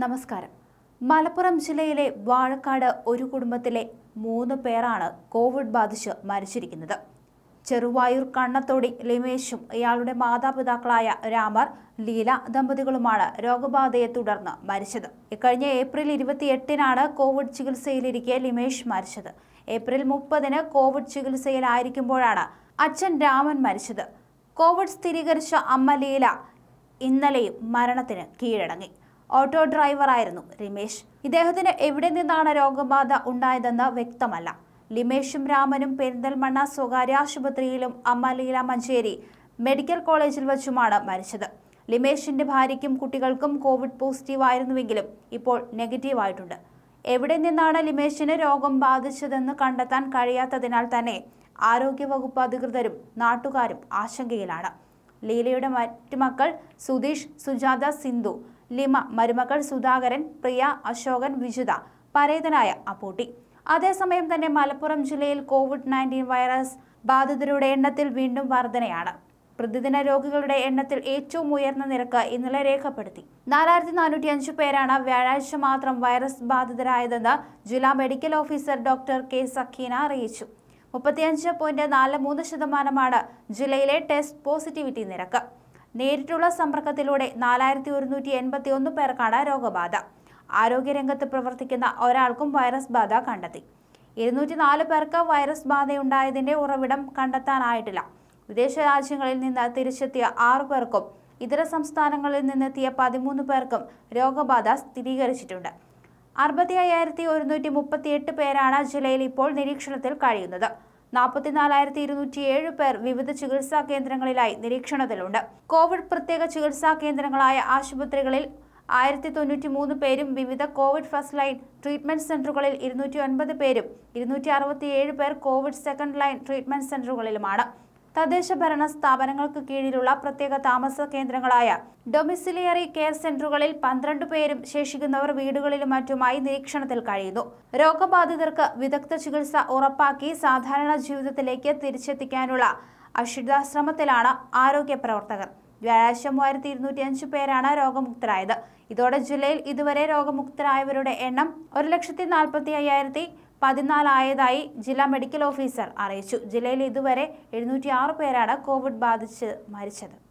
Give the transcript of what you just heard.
നമസ്കാരം മലപ്പുറം ജില്ലയിലെ വാഴക്കാട് ഒരു കുടുംബത്തിലെ മൂന്ന് പേരാണ് കോവിഡ് ബാധിച്ച് മരിച്ചിരിക്കുന്നത് ചെറുവായൂർ കണ്ണത്തോടി ലിമേഷും ഇയാളുടെ മാതാപിതാക്കളായ രാമർ ലീല ദമ്പതികളുമാണ് രോഗബാധയെ തുടർന്ന് മരിച്ചത് ഇക്കഴിഞ്ഞ ഏപ്രിൽ ഇരുപത്തിയെട്ടിനാണ് കോവിഡ് ചികിത്സയിലിരിക്കെ ലിമേഷ് മരിച്ചത് ഏപ്രിൽ മുപ്പതിന് കോവിഡ് ചികിത്സയിലായിരിക്കുമ്പോഴാണ് അച്ഛൻ രാമൻ മരിച്ചത് കോവിഡ് സ്ഥിരീകരിച്ച അമ്മ ലീല ഇന്നലെയും മരണത്തിന് കീഴടങ്ങി ഓട്ടോ ഡ്രൈവറായിരുന്നു രമേശ് ഇദ്ദേഹത്തിന് എവിടെ നിന്നാണ് രോഗബാധ ഉണ്ടായതെന്ന് വ്യക്തമല്ല ലിമേഷും രാമനും പെരിന്തൽമണ്ണ സ്വകാര്യ ആശുപത്രിയിലും അമ്മ ലീല മഞ്ചേരി മെഡിക്കൽ കോളേജിൽ വച്ചുമാണ് മരിച്ചത് ലിമേഷിന്റെ ഭാര്യയ്ക്കും കുട്ടികൾക്കും കോവിഡ് പോസിറ്റീവ് ആയിരുന്നുവെങ്കിലും ഇപ്പോൾ നെഗറ്റീവ് ആയിട്ടുണ്ട് എവിടെ നിന്നാണ് ലിമേഷിന് രോഗം ബാധിച്ചതെന്ന് കണ്ടെത്താൻ കഴിയാത്തതിനാൽ തന്നെ ആരോഗ്യവകുപ്പ് അധികൃതരും നാട്ടുകാരും ആശങ്കയിലാണ് ലീലയുടെ മറ്റു മക്കൾ സുധീഷ് സുജാത സിന്ധു ലിമ മരുമകൾ സുധാകരൻ പ്രിയ അശോകൻ വിജുത പരേതനായ അപ്പൂട്ടി അതേസമയം തന്നെ മലപ്പുറം ജില്ലയിൽ കോവിഡ് നയൻറ്റീൻ വൈറസ് ബാധിതരുടെ എണ്ണത്തിൽ വീണ്ടും വർധനയാണ് പ്രതിദിന രോഗികളുടെ എണ്ണത്തിൽ ഏറ്റവും ഉയർന്ന നിരക്ക് ഇന്നലെ രേഖപ്പെടുത്തി നാലായിരത്തി നാനൂറ്റി അഞ്ച് പേരാണ് വ്യാഴാഴ്ച മാത്രം വൈറസ് ബാധിതരായതെന്ന് ജില്ലാ medical officer doctor K Sakheena അറിയിച്ചു മുപ്പത്തിയഞ്ച് പോയിന്റ് നാല് മൂന്ന് ശതമാനമാണ് ജില്ലയിലെ ടെസ്റ്റ് പോസിറ്റിവിറ്റി നിരക്ക് നേരിട്ടുള്ള സമ്പർക്കത്തിലൂടെ നാലായിരത്തി ഒരുന്നൂറ്റി എൺപത്തി ഒന്ന് പേർക്കാണ് രോഗബാധ ആരോഗ്യരംഗത്ത് പ്രവർത്തിക്കുന്ന ഒരാൾക്കും വൈറസ് ബാധ കണ്ടെത്തി ഇരുന്നൂറ്റി നാല് പേർക്ക് വൈറസ് ബാധയുണ്ടായതിന്റെ ഉറവിടം കണ്ടെത്താനായിട്ടില്ല വിദേശ രാജ്യങ്ങളിൽ നിന്ന് തിരിച്ചെത്തിയ ആറു പേർക്കും ഇതര സംസ്ഥാനങ്ങളിൽ നിന്നെത്തിയ പതിമൂന്ന് പേർക്കും രോഗബാധ സ്ഥിരീകരിച്ചിട്ടുണ്ട് അറുപത്തി അയ്യായിരത്തി ഒരുന്നൂറ്റി മുപ്പത്തി എട്ട് പേരാണ് ജില്ലയിൽ ഇപ്പോൾ നിരീക്ഷണത്തിൽ കഴിയുന്നത് നാൽപ്പത്തിനാലായിരത്തി ഇരുന്നൂറ്റി ഏഴ് പേർ വിവിധ ചികിത്സാ കേന്ദ്രങ്ങളിലായി നിരീക്ഷണത്തിലുണ്ട് കോവിഡ് പ്രത്യേക ചികിത്സാ കേന്ദ്രങ്ങളായ ആശുപത്രികളിൽ ആയിരത്തി തൊണ്ണൂറ്റി മൂന്ന് പേരും വിവിധ കോവിഡ് ഫസ്റ്റ് ലൈൻ ട്രീറ്റ്മെന്റ് സെന്ററുകളിൽ ഇരുന്നൂറ്റി ഒൻപത് പേരും ഇരുന്നൂറ്റി അറുപത്തി ഏഴ് പേർ കോവിഡ് സെക്കൻഡ് ലൈൻ ട്രീറ്റ്മെന്റ് സെന്ററുകളിലുമാണ് തദ്ദേശ ഭരണ സ്ഥാപനങ്ങൾക്ക് കീഴിലുള്ള പ്രത്യേക താമസ കേന്ദ്രങ്ങളായ ഡൊമിസിലിയറി കെയർ സെന്ററുകളിൽ പന്ത്രണ്ട് പേരും ശേഷിക്കുന്നവർ വീടുകളിലും മറ്റുമായി നിരീക്ഷണത്തിൽ കഴിയുന്നു രോഗബാധിതർക്ക് വിദഗ്ധ ചികിത്സ ഉറപ്പാക്കി സാധാരണ ജീവിതത്തിലേക്ക് തിരിച്ചെത്തിക്കാനുള്ള അഷിതാശ്രമത്തിലാണ് ആരോഗ്യ പ്രവർത്തകർ വ്യാഴാഴ്ച മൂവായിരത്തി ഇരുന്നൂറ്റി അഞ്ച് പേരാണ് രോഗമുക്തരായത് ഇതോടെ ജില്ലയിൽ ഇതുവരെ രോഗമുക്തരായവരുടെ എണ്ണം ഒരു ലക്ഷത്തി നാൽപ്പത്തി അയ്യായിരത്തി പതിനാലായതായി ജില്ലാ മെഡിക്കൽ ഓഫീസർ അറിയിച്ചു ജില്ലയിൽ ഇതുവരെ എഴുന്നൂറ്റി പേരാണ് കോവിഡ് ബാധിച്ച് മരിച്ചത്